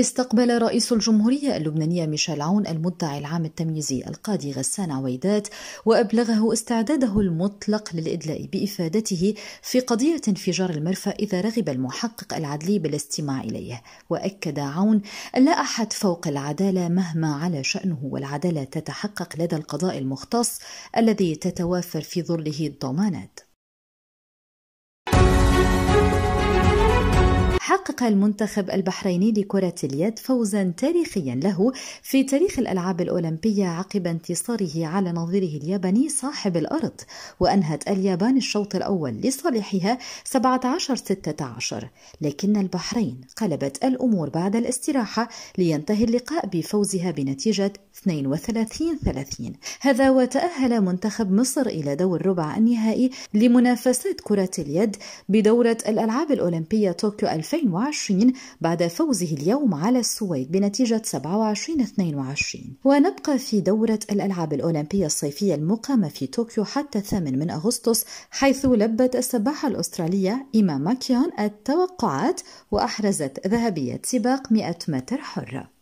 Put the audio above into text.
استقبل رئيس الجمهورية اللبنانية ميشيل عون المدعي العام التمييزي القاضي غسان عويدات وأبلغه استعداده المطلق للإدلاء بإفادته في قضية انفجار المرفأ إذا رغب المحقق العدلي بالاستماع إليه وأكد عون أن لا أحد فوق العدالة مهما على شأنه والعدالة تتحقق لدى القضاء المختص الذي تتوافر في ظله الضمانات حقق المنتخب البحريني لكرة اليد فوزا تاريخيا له في تاريخ الألعاب الأولمبية عقب انتصاره على نظيره الياباني صاحب الأرض وأنهت اليابان الشوط الأول لصالحها 17-16 لكن البحرين قلبت الأمور بعد الاستراحة لينتهي اللقاء بفوزها بنتيجة 32-30 هذا وتأهل منتخب مصر إلى دور ربع النهائي لمنافسات كرة اليد بدورة الألعاب الأولمبية طوكيو 2020 2020 بعد فوزه اليوم على السويد بنتيجة 27-22 ونبقى في دورة الألعاب الأولمبية الصيفية المقامة في طوكيو حتى 8 من أغسطس حيث لبت السباحة الأسترالية إيما ماكيون التوقعات وأحرزت ذهبية سباق 100 متر حرة